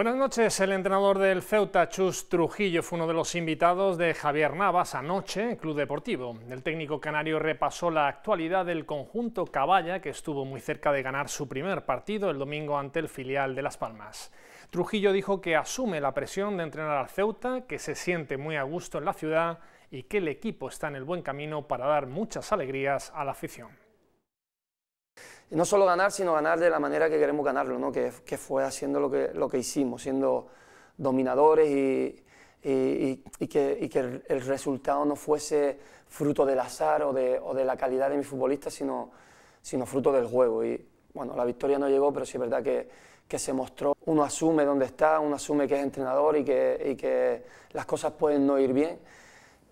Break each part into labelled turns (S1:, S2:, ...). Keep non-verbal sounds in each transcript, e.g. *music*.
S1: Buenas noches. El entrenador del Ceuta, Chus Trujillo, fue uno de los invitados de Javier Navas anoche en Club Deportivo. El técnico canario repasó la actualidad del conjunto Caballa, que estuvo muy cerca de ganar su primer partido el domingo ante el filial de Las Palmas. Trujillo dijo que asume la presión de entrenar al Ceuta, que se siente muy a gusto en la ciudad y que el equipo está en el buen camino para dar muchas alegrías a la afición
S2: no solo ganar, sino ganar de la manera que queremos ganarlo, ¿no? que, fue haciendo lo que, hicimos, siendo dominadores y, que, el resultado no fuese fruto del azar o de, la calidad de mi futbolista, sino, fruto del juego. Y bueno, la victoria no llegó, pero sí es verdad que, se mostró. Uno asume dónde está, uno asume que es entrenador y que las cosas pueden no ir bien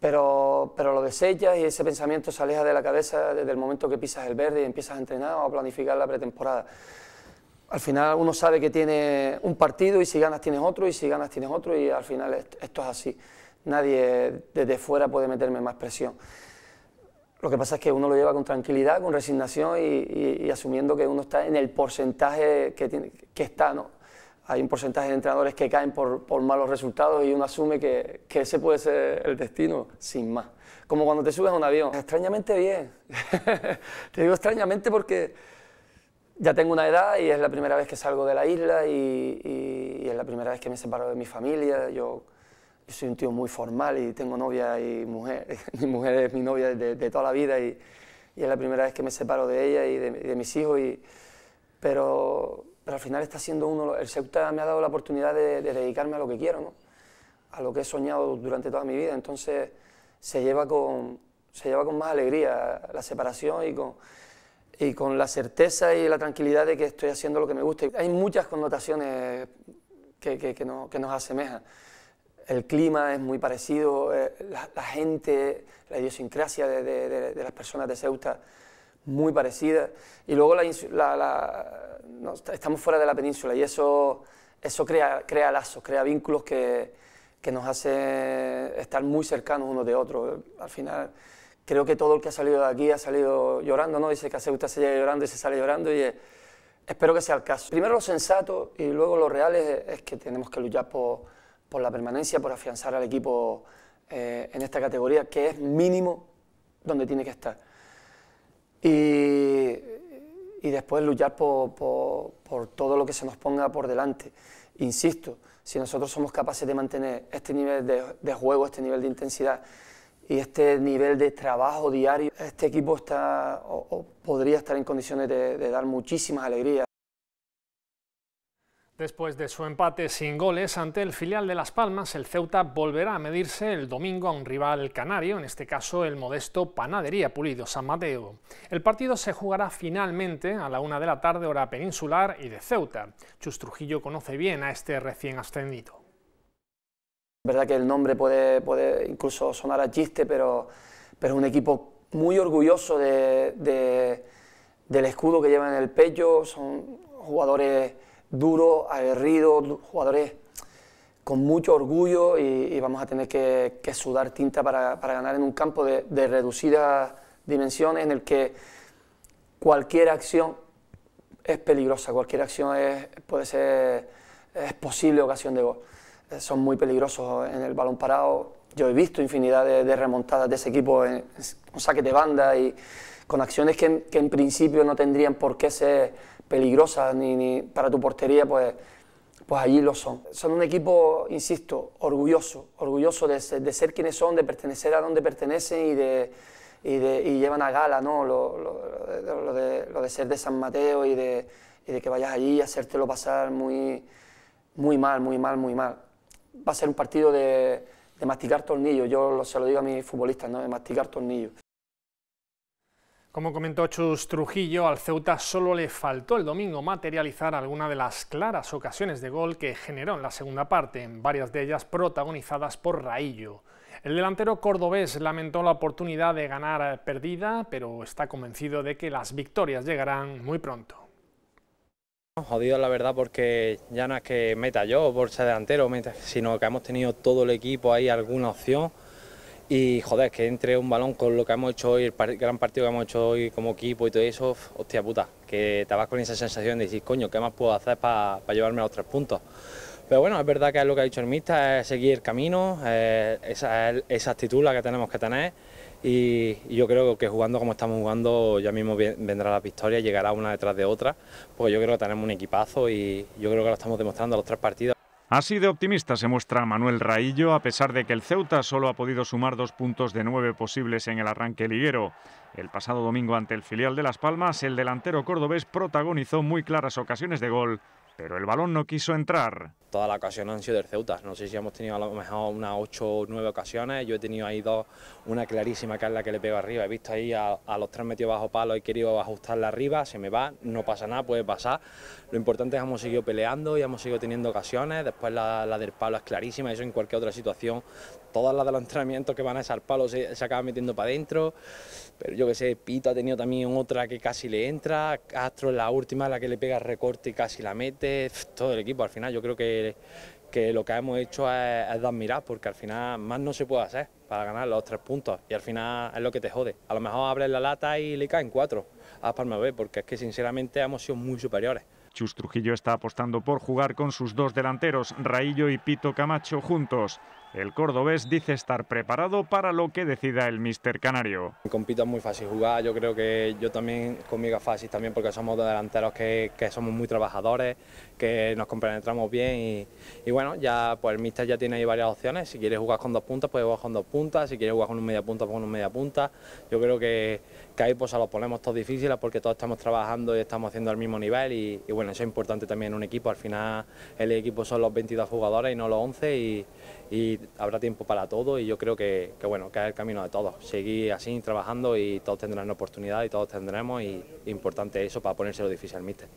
S2: pero, pero lo desechas y ese pensamiento se aleja de la cabeza desde el momento que pisas el verde y empiezas a entrenar o a planificar la pretemporada. Al final uno sabe que tiene un partido y si ganas tienes otro y si ganas tienes otro y al final esto es así. Nadie desde fuera puede meterme más presión. Lo que pasa es que uno lo lleva con tranquilidad, con resignación y, asumiendo que uno está en el porcentaje que, tiene, que está, ¿no? hay un porcentaje de entrenadores que caen por, malos resultados y uno asume que, ese puede ser el destino, sin más. Como cuando te subes a un avión. Extrañamente bien. *laughs* te digo extrañamente porque ya tengo una edad y es la primera vez que salgo de la isla y, es la primera vez que me separo de mi familia. Yo, soy un tío muy formal y tengo novia y mujer. *laughs* mi mujer es mi novia de, toda la vida y, es la primera vez que me separo de ella y de, de mis hijos. pero pero al final está siendo uno. El Ceuta me ha dado la oportunidad de, dedicarme a lo que quiero, a lo que he soñado durante toda mi vida. Entonces se lleva con, se lleva con más alegría la separación y con, y con la certeza y la tranquilidad de que estoy haciendo lo que me gusta. Hay muchas connotaciones que, no, nos asemejan. El clima es muy parecido, eh, la, gente, la idiosincrasia de, las personas de Ceuta muy parecida. Y luego estamos fuera de la península y eso, eso crea, crea lazos, crea vínculos que, que nos hace estar muy cercanos unos de otros. Al final, creo que todo el que ha salido de aquí ha salido llorando, ¿no? Dice que hace usted se llega llorando y se sale llorando y eh, espero que sea el caso. Primero lo sensato y luego lo real es, que tenemos que luchar por, por, la permanencia, por afianzar al equipo eh, en esta categoría, que es mínimo donde tiene que estar y, después luchar por, todo lo que se nos ponga por delante. Insisto, si nosotros somos capaces de mantener este nivel de, juego, este nivel de intensidad y este nivel de trabajo diario, este equipo está o, podría estar en condiciones de, de dar muchísimas alegrías.
S1: Después de su empate sin goles ante el filial de Las Palmas, el Ceuta volverá a medirse el domingo a un rival canario, en este caso el modesto Panadería Pulido San Mateo. El partido se jugará finalmente a la una de la tarde hora peninsular y de Ceuta. Chus Trujillo conoce bien a este recién ascendido.
S2: Es verdad que el nombre puede, incluso sonar a chiste, pero, es un equipo muy orgulloso del escudo que lleva en el pecho, son jugadores duro, aguerrido, jugadores con mucho orgullo y, vamos a tener que, sudar tinta para, ganar en un campo de, reducidas dimensiones en el que cualquier acción es peligrosa, cualquier acción es, puede ser, es posible ocasión de gol. Eh, son muy peligrosos en el balón parado. Yo he visto infinidad de, remontadas de ese equipo en, un saque de banda y con acciones que en principio no tendrían por qué ser peligrosas ni, ni para tu portería, pues, pues allí lo son. Son un equipo, insisto, orgulloso, orgulloso de, de ser quienes son, de pertenecer a donde pertenecen y de, y, de, y, llevan a gala ¿no? Lo, lo, de, lo, de, ser de San Mateo y de, y de que vayas allí y hacértelo pasar muy, muy mal, muy mal, muy mal. Va a ser un partido de, de masticar tornillos, yo se lo digo a mis futbolistas, ¿no? de masticar tornillos.
S1: Como comentó Chus Trujillo, al Ceuta solo le faltó el domingo materializar alguna de las claras ocasiones de gol que generó en la segunda parte, varias de ellas protagonizadas por Raillo. El delantero cordobés lamentó la oportunidad de ganar perdida, pero está convencido de que las victorias llegarán muy pronto.
S3: Jodido la verdad porque ya no es que meta yo por ser delantero, sino que hemos tenido todo el equipo ahí alguna opción. Y joder, que entre un balón con lo que hemos hecho hoy, el gran partido que hemos hecho hoy como equipo y todo eso, hostia puta, que te vas con esa sensación de decir, coño, ¿qué más puedo hacer para llevarme a los tres puntos? Pero bueno, es verdad que es lo que ha dicho el es seguir el camino, eh, esa, esa, actitud la que tenemos que tener. Y, yo creo que jugando como estamos jugando, ya mismo vendrá la victoria, llegará una detrás de otra, porque yo creo que tenemos un equipazo y yo creo que lo estamos demostrando a los tres partidos.
S4: Así de optimista se muestra Manuel Raillo, a pesar de que el Ceuta solo ha podido sumar dos puntos de nueve posibles en el arranque liguero. El pasado domingo ante el filial de Las Palmas, el delantero cordobés protagonizó muy claras ocasiones de gol pero el balón no quiso entrar.
S3: Todas las ocasiones han sido del ceutas. no sé si hemos tenido a lo mejor unas 8 o 9 ocasiones, yo he tenido ahí dos, una clarísima que es la que le pego arriba, he visto ahí a, los tres metidos bajo palo, he querido ajustarla arriba, se me va, no pasa nada, puede pasar, lo importante es que hemos seguido peleando y hemos seguido teniendo ocasiones, después la, del palo es clarísima, eso en cualquier otra situación todas las de los entrenamientos que van a al palo se, se acaban metiendo para adentro. Pero yo que sé, Pito ha tenido también otra que casi le entra, Castro es la última, la que le pega recorte y casi la mete. Todo el equipo, al final yo creo que, que lo que hemos hecho es, de admirar, porque al final más no se puede hacer para ganar los tres puntos. Y al final es lo que te jode. A lo mejor abres la lata y le caen cuatro a Palma porque es que sinceramente hemos sido muy superiores.
S4: Chus Trujillo está apostando por jugar con sus dos delanteros, Raillo y Pito Camacho juntos. El
S3: cordobés dice estar preparado para lo que decida el mister canario. Compito es muy fácil jugar, yo creo que yo también conmigo es fácil también porque somos dos delanteros que, somos muy trabajadores, que nos compenetramos bien y, bueno, ya pues el mister ya tiene ahí varias opciones, si quiere jugar con dos puntas puedes jugar con dos puntas, si quieres jugar con un media punta pues con un media punta, yo creo que, que ahí pues se lo ponemos todos difíciles porque todos estamos trabajando y estamos haciendo al mismo nivel y, bueno, eso es importante también en un equipo, al final el equipo son los 22 jugadores y no los 11 y y habrá tiempo para todo y yo creo que, bueno, que es el camino de todos. Seguir así trabajando y todos tendrán oportunidad y todos tendremos y importante eso para ponérselo difícil al míster.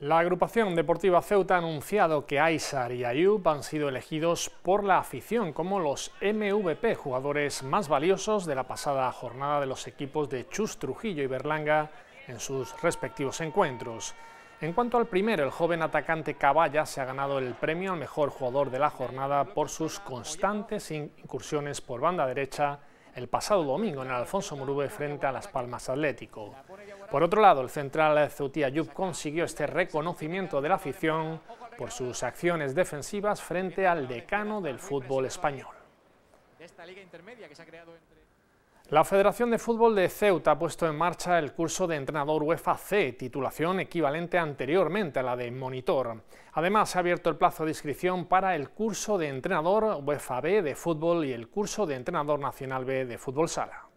S1: La agrupación deportiva Ceuta ha anunciado que Aysar y Ayub han sido elegidos por la afición como los MVP, jugadores más valiosos de la pasada jornada de los equipos de Chus Trujillo y Berlanga en sus respectivos encuentros. En cuanto al primero, el joven atacante Caballa se ha ganado el premio al mejor jugador de la jornada por sus constantes incursiones por banda derecha el pasado domingo en el Alfonso Murube frente a Las Palmas Atlético. Por otro lado, el central Ceutí Ayub consiguió este reconocimiento de la afición por sus acciones defensivas frente al decano del fútbol español. La Federación de Fútbol de Ceuta ha puesto en marcha el curso de entrenador UEFA C, titulación equivalente anteriormente a la de monitor. Además, se ha abierto el plazo de inscripción para el curso de entrenador UEFA B de fútbol y el curso de entrenador nacional B de fútbol sala.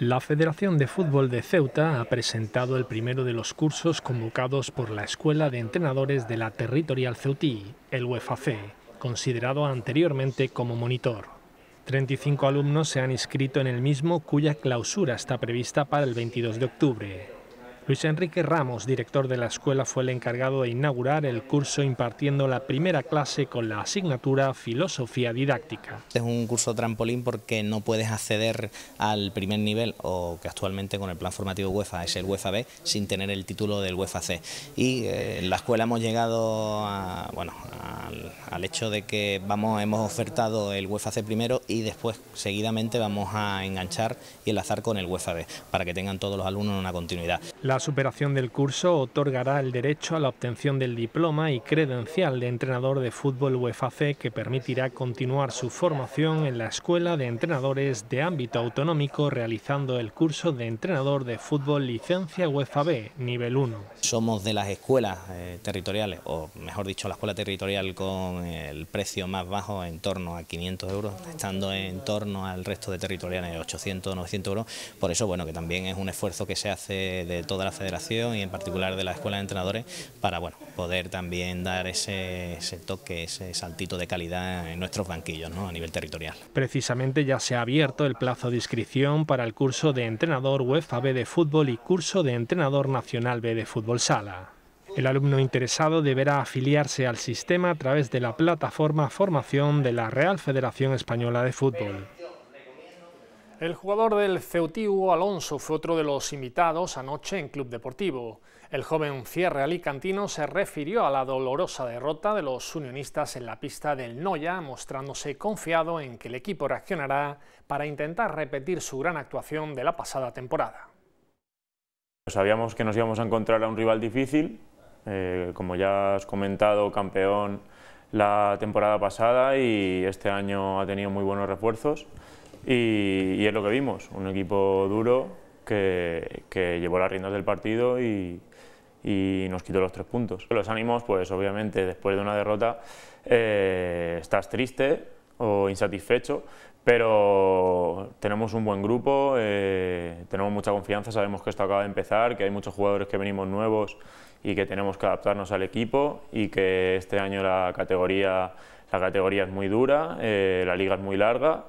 S1: La Federación de Fútbol de Ceuta ha presentado el primero de los cursos convocados por la Escuela de Entrenadores de la Territorial Ceutí, el UEFA C, considerado anteriormente como monitor. 35 alumnos se han inscrito en el mismo cuya clausura está prevista para el 22 de octubre. Luis Enrique Ramos, director de la escuela, fue el encargado de inaugurar el curso impartiendo la primera clase con la
S3: asignatura Filosofía Didáctica. Este es un curso trampolín porque no puedes acceder al primer nivel o que actualmente con el plan formativo UEFA es el UEFA B sin tener el título del UEFA C. Y eh, en la escuela hemos llegado bueno, al, hecho de que vamos, hemos ofertado el UEFA C primero y después seguidamente vamos a enganchar y enlazar con el UEFA B para que tengan todos los alumnos una continuidad.
S1: La superación del curso otorgará el derecho a la obtención del diploma y credencial de entrenador de fútbol UEFA-C que permitirá continuar su formación en la Escuela de Entrenadores de Ámbito Autonómico realizando el curso de entrenador de fútbol licencia UEFA B nivel 1.
S3: Somos de las escuelas eh, territoriales, o mejor dicho, la escuela territorial con el precio más bajo en torno a 500 euros, estando en torno al resto de territoriales 800, 900 euros. Por eso, bueno, que también es un esfuerzo que se hace de toda la federación y en particular de la escuela de entrenadores para bueno, poder también dar ese, toque, ese saltito de calidad en nuestros banquillos ¿no? a nivel territorial.
S1: Precisamente ya se ha abierto el plazo de inscripción para el curso de entrenador UEFA B de fútbol y curso de entrenador nacional B de fútbol sala. El alumno interesado deberá afiliarse al sistema a través de la plataforma Formación de la Real Federación Española de Fútbol. El jugador del Hugo Alonso, fue otro de los invitados anoche en Club Deportivo. El joven cierre alicantino se refirió a la dolorosa derrota de los unionistas en la pista del Noya, mostrándose confiado en que el equipo reaccionará para intentar repetir su gran actuación de la pasada temporada.
S4: Sabíamos que nos íbamos a encontrar a un rival difícil, eh, como ya has comentado, campeón la temporada pasada y este año ha tenido muy buenos refuerzos. Y, es lo que vimos, un equipo duro que, llevó las riendas del partido y, nos quitó los tres puntos. Los ánimos, pues obviamente después de una derrota eh, estás triste o insatisfecho, pero tenemos un buen grupo, eh, tenemos mucha confianza, sabemos que esto acaba de empezar, que hay muchos jugadores que venimos nuevos y que tenemos que adaptarnos al equipo y que este año la categoría, la categoría es muy dura, eh, la liga es muy larga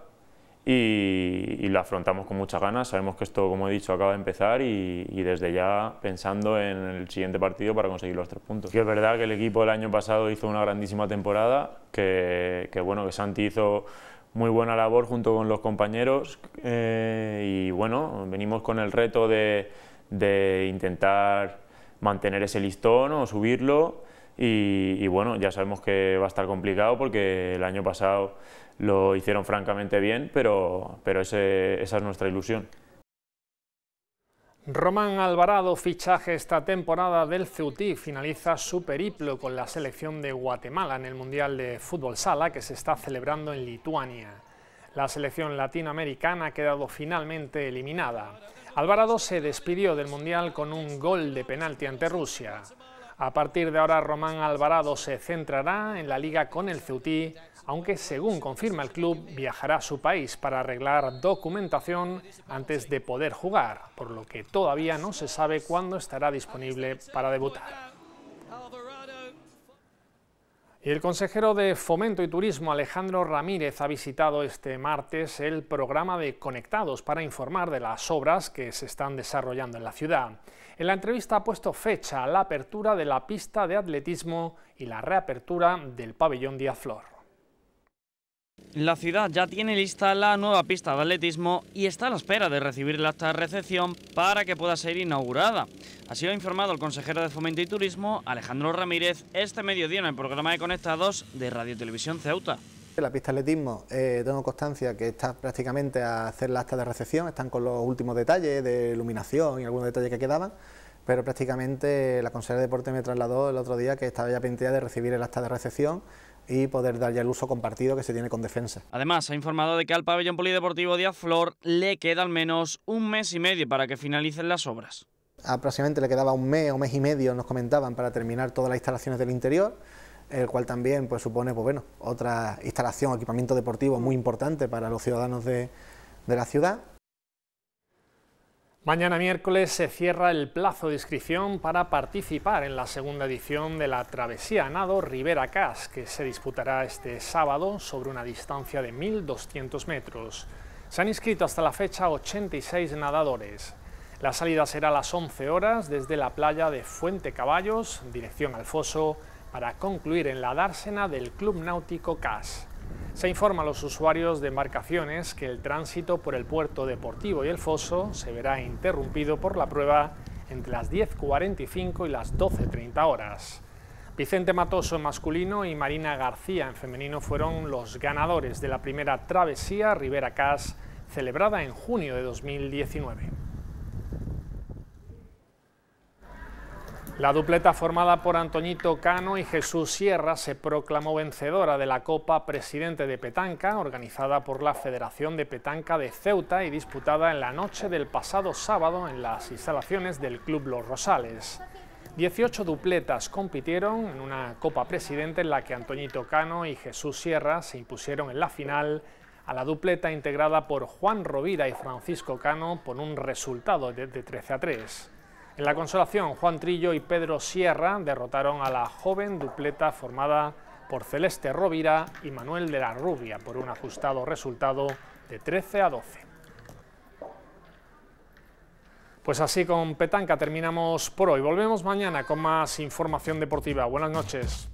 S4: y, y, lo afrontamos con muchas ganas. Sabemos que esto, como he dicho, acaba de empezar y, desde ya pensando en el siguiente partido para conseguir los tres puntos. Y es verdad que el equipo el año pasado hizo una grandísima temporada, que, bueno, que Santi hizo muy buena labor junto con los compañeros eh, y bueno, venimos con el reto de, de intentar mantener ese listón o subirlo y, bueno, ya sabemos que va a estar complicado porque el año pasado lo hicieron francamente bien, pero, esa es nuestra ilusión.
S1: Román Alvarado, fichaje esta temporada del Ceutí, finaliza su periplo con la selección de Guatemala en el Mundial de Fútbol Sala que se está celebrando en Lituania. La selección latinoamericana ha quedado finalmente eliminada. Alvarado se despidió del Mundial con un gol de penalti ante Rusia. A partir de ahora, Román Alvarado se centrará en la liga con el Ceutí, aunque según confirma el club, viajará a su país para arreglar documentación antes de poder jugar, por lo que todavía no se sabe cuándo estará disponible para debutar. Y el consejero de Fomento y Turismo, Alejandro Ramírez, ha visitado este martes el programa de Conectados para informar de las obras que se están desarrollando en la ciudad. En la entrevista ha puesto fecha a la apertura de la pista de atletismo y la reapertura del pabellón Díaz Flor.
S3: La ciudad ya tiene lista la nueva pista de atletismo y está a la espera de recibir la acta recepción para que pueda ser inaugurada. Así lo ha informado el consejero de Fomento y Turismo, Alejandro Ramírez, este mediodía en el programa de Conectados de Radio Televisión Ceuta.
S1: La pista de atletismo, eh, tengo constancia que está prácticamente a hacer la acta de recepción, están con los últimos detalles de iluminación y algunos detalles que quedaban, pero prácticamente la consejera de deporte me trasladó el otro día que estaba ya pendiente de recibir el acta de recepción y poder dar ya el uso compartido que se tiene con defensa.
S3: Además, ha informado de que al pabellón polideportivo Díaz Flor le queda al menos un mes y medio para que finalicen las obras.
S1: Aproximadamente le quedaba un mes o mes y medio, nos comentaban, para terminar todas las instalaciones del interior el cual también pues, supone pues, bueno, otra instalación, equipamiento deportivo muy importante para los ciudadanos de, la ciudad. Mañana miércoles se cierra el plazo de inscripción para participar en la segunda edición de la travesía nado Rivera Cas, que se disputará este sábado sobre una distancia de 1.200 metros. Se han inscrito hasta la fecha 86 nadadores. La salida será a las 11 horas desde la playa de Fuente Caballos, dirección al foso, para concluir en la dársena del Club Náutico CAS. Se informa a los usuarios de embarcaciones que el tránsito por el puerto deportivo y el foso se verá interrumpido por la prueba entre las 10.45 y las 12.30 horas. Vicente Matoso en masculino y Marina García en femenino fueron los ganadores de la primera travesía Rivera Cas celebrada en junio de 2019. La dupleta formada por Antoñito Cano y Jesús Sierra se proclamó vencedora de la Copa Presidente de Petanca, organizada por la Federación de Petanca de Ceuta y disputada en la noche del pasado sábado en las instalaciones del Club Los Rosales. 18 dupletas compitieron en una Copa Presidente en la que Antoñito Cano y Jesús Sierra se impusieron en la final a la dupleta integrada por Juan Rovira y Francisco Cano por un resultado de 13 a 3. En la consolación, Juan Trillo y Pedro Sierra derrotaron a la joven dupleta formada por Celeste Rovira y Manuel de la Rubia por un ajustado resultado de 13 a 12. Pues así con Petanca terminamos por hoy. Volvemos mañana con más información deportiva. Buenas noches.